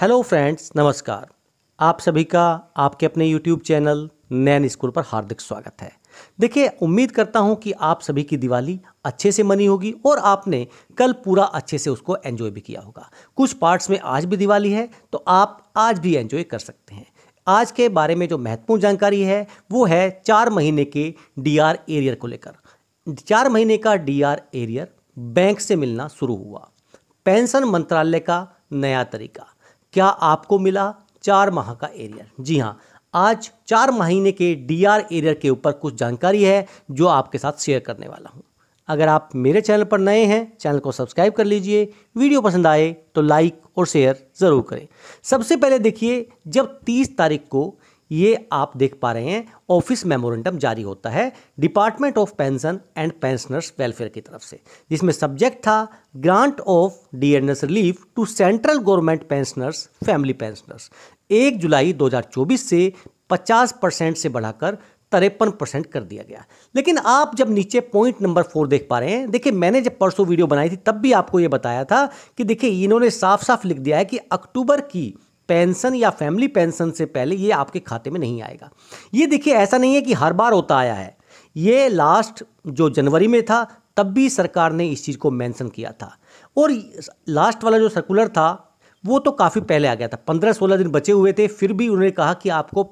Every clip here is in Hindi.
हेलो फ्रेंड्स नमस्कार आप सभी का आपके अपने यूट्यूब चैनल नैन स्कूल पर हार्दिक स्वागत है देखिए उम्मीद करता हूं कि आप सभी की दिवाली अच्छे से मनी होगी और आपने कल पूरा अच्छे से उसको एंजॉय भी किया होगा कुछ पार्ट्स में आज भी दिवाली है तो आप आज भी एंजॉय कर सकते हैं आज के बारे में जो महत्वपूर्ण जानकारी है वो है चार महीने के डी एरियर को लेकर चार महीने का डी एरियर बैंक से मिलना शुरू हुआ पेंशन मंत्रालय का नया तरीका क्या आपको मिला चार माह का एरियर जी हाँ आज चार महीने के डीआर एरियर के ऊपर कुछ जानकारी है जो आपके साथ शेयर करने वाला हूँ अगर आप मेरे चैनल पर नए हैं चैनल को सब्सक्राइब कर लीजिए वीडियो पसंद आए तो लाइक और शेयर ज़रूर करें सबसे पहले देखिए जब 30 तारीख को ये आप देख पा रहे हैं ऑफिस मेमोरेंडम जारी होता है department of pension and pensioners welfare की तरफ से जिसमें सब्जेक्ट था grant of DNS relief to central government pensioners family pensioners एक जुलाई 2024 से 50 परसेंट से बढ़ाकर तिरपन परसेंट कर दिया गया लेकिन आप जब नीचे पॉइंट नंबर फोर देख पा रहे हैं देखिए मैंने जब परसों वीडियो बनाई थी तब भी आपको ये बताया था कि देखिए इन्होंने साफ साफ लिख दिया है कि अक्टूबर की पेंशन या फैमिली पेंशन से पहले ये आपके खाते में नहीं आएगा ये देखिए ऐसा नहीं है कि हर बार होता आया है ये लास्ट जो जनवरी में था तब भी सरकार ने इस चीज़ को मेंशन किया था और लास्ट वाला जो सर्कुलर था वो तो काफ़ी पहले आ गया था पंद्रह सोलह दिन बचे हुए थे फिर भी उन्होंने कहा कि आपको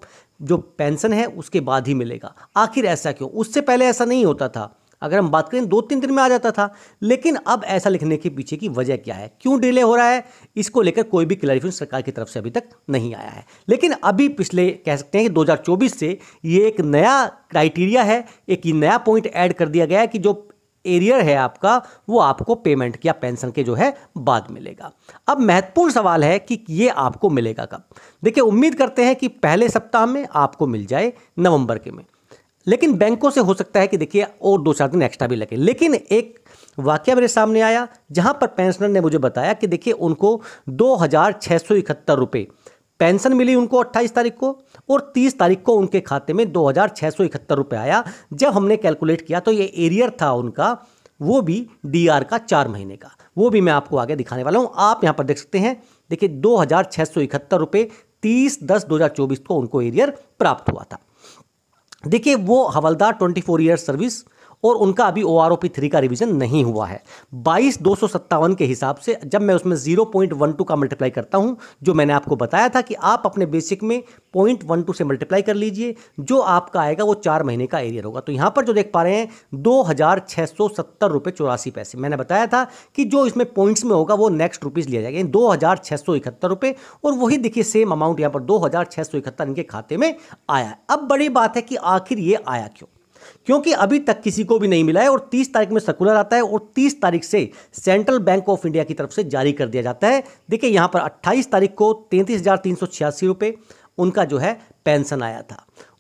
जो पेंशन है उसके बाद ही मिलेगा आखिर ऐसा क्यों उससे पहले ऐसा नहीं होता था अगर हम बात करें दो तीन दिन में आ जाता था लेकिन अब ऐसा लिखने के पीछे की वजह क्या है क्यों डिले हो रहा है इसको लेकर कोई भी क्लैरिफिकेशन सरकार की तरफ से अभी तक नहीं आया है लेकिन अभी पिछले कह सकते हैं कि 2024 से ये एक नया क्राइटेरिया है एक नया पॉइंट ऐड कर दिया गया है कि जो एरियर है आपका वो आपको पेमेंट या पेंशन के जो है बाद मिलेगा अब महत्वपूर्ण सवाल है कि ये आपको मिलेगा कब देखिए उम्मीद करते हैं कि पहले सप्ताह में आपको मिल जाए नवंबर के में लेकिन बैंकों से हो सकता है कि देखिए और दो चार दिन एक्स्ट्रा भी लगे लेकिन एक वाक्य मेरे सामने आया जहां पर पेंशनर ने मुझे बताया कि देखिए उनको दो हज़ार छह सौ इकहत्तर रुपये पेंशन मिली उनको अट्ठाईस तारीख को और तीस तारीख को उनके खाते में दो हज़ार छह सौ इकहत्तर रुपये आया जब हमने कैलकुलेट किया तो ये एरियर था उनका वो भी आर का चार महीने का वो भी मैं आपको आगे दिखाने वाला हूँ आप यहाँ पर देख सकते हैं देखिए दो हज़ार छह सौ इकहत्तर रुपये तीस दस दो हज़ार चौबीस को उनको एरियर प्राप्त हुआ था देखिए वो हवलदार 24 फोर ईयर सर्विस और उनका अभी O R O P three का रिविजन नहीं हुआ है बाईस दो सौ सत्तावन के हिसाब से जब मैं उसमें जीरो पॉइंट वन टू का मल्टीप्लाई करता हूँ जो मैंने आपको बताया था कि आप अपने बेसिक में पॉइंट वन टू से मल्टीप्लाई कर लीजिए जो आपका आएगा वो चार महीने का एरियर होगा तो यहाँ पर जो देख पा रहे हैं दो हज़ार छः सौ सत्तर रुपये चौरासी पैसे मैंने बताया था कि जो इसमें पॉइंट्स में होगा वो नेक्स्ट रुपीज़ लिया जाएगा दो हज़ार छः सौ इकहत्तर रुपये और वही देखिए सेम अमाउंट यहाँ पर दो हज़ार छः सौ इकहत्तर इनके खाते में आया अब बड़ी बात है कि आखिर ये आया क्यों क्योंकि अभी तक किसी को भी नहीं मिला है और 30 तारीख में सर्कुलर आता है और 30 तारीख से सेंट्रल बैंक ऑफ इंडिया की तरफ से जारी कर दिया जाता है देखिए यहाँ पर 28 तारीख को तैंतीस हज़ार उनका जो है पेंशन आया था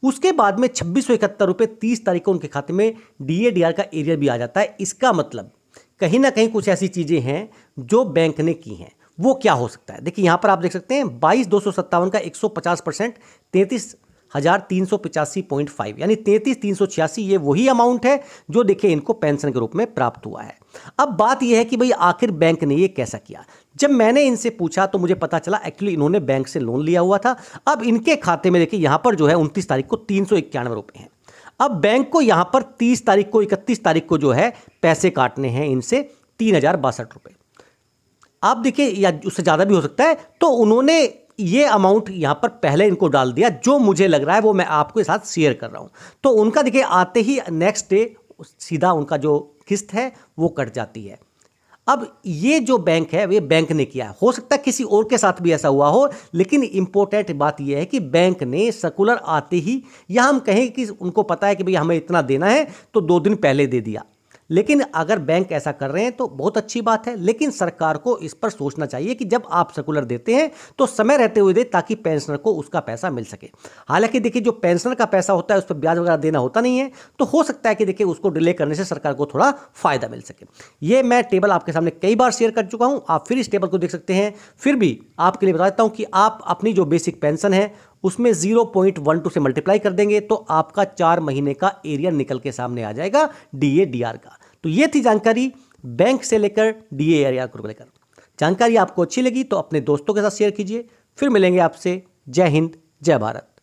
उसके बाद में छब्बीस सौ इकहत्तर तीस तारीख को उनके खाते में डी का एरियर भी आ जाता है इसका मतलब कहीं ना कहीं कुछ ऐसी चीज़ें हैं जो बैंक ने की हैं वो क्या हो सकता है देखिए यहाँ पर आप देख सकते हैं बाईस दो सौ सत्तावन का एक सौ पचास परसेंट तैंतीस हज़ार तीन सौ पचासी पॉइंट फाइव यानी तैंतीस तीन सौ छियासी ये वही अमाउंट है जो देखिए इनको पेंशन के रूप में प्राप्त हुआ है अब बात यह है कि भाई आखिर बैंक ने ये कैसा किया जब मैंने इनसे पूछा तो मुझे पता चला एक्चुअली इन्होंने बैंक से लोन लिया हुआ था अब इनके खाते में देखिए यहाँ पर जो है उनतीस तारीख को तीन सौ इक्यानवे रुपये हैं अब बैंक को यहाँ पर तीस तारीख को इकतीस तारीख को जो है पैसे काटने हैं इनसे तीन हज़ार बासठ रुपये आप देखिए या उससे ज़्यादा भी हो सकता है तो उन्होंने ये अमाउंट यहाँ पर पहले इनको डाल दिया जो मुझे लग रहा है वो मैं आपके साथ शेयर कर रहा हूँ तो उनका देखिए आते ही नेक्स्ट डे सीधा उनका जो किस्त है वो कट जाती है अब ये जो बैंक है ये बैंक ने किया है हो सकता है किसी और के साथ भी ऐसा हुआ हो लेकिन इम्पोर्टेंट बात यह है कि बैंक ने सर्कुलर आते ही या हम कहें कि उनको पता है कि भाई हमें इतना देना है तो दो दिन पहले दे दिया लेकिन अगर बैंक ऐसा कर रहे हैं तो बहुत अच्छी बात है लेकिन सरकार को इस पर सोचना चाहिए कि जब आप सर्कुलर देते हैं तो समय रहते हुए दे ताकि पेंशनर को उसका पैसा मिल सके हालांकि देखिए जो पेंशनर का पैसा होता है उस पर ब्याज वगैरह देना होता नहीं है तो हो सकता है कि देखिए उसको डिले करने से सरकार को थोड़ा फायदा मिल सके ये मैं टेबल आपके सामने कई बार शेयर कर चुका हूँ आप फिर इस टेबल को देख सकते हैं फिर भी आपके लिए बता देता हूँ कि आप अपनी जो बेसिक पेंशन है उसमें 0.12 से मल्टीप्लाई कर देंगे तो आपका चार महीने का एरिया निकल के सामने आ जाएगा डी आर का तो ये थी जानकारी बैंक से लेकर डीए एरिया को लेकर जानकारी आपको अच्छी लगी तो अपने दोस्तों के साथ शेयर कीजिए फिर मिलेंगे आपसे जय हिंद जय भारत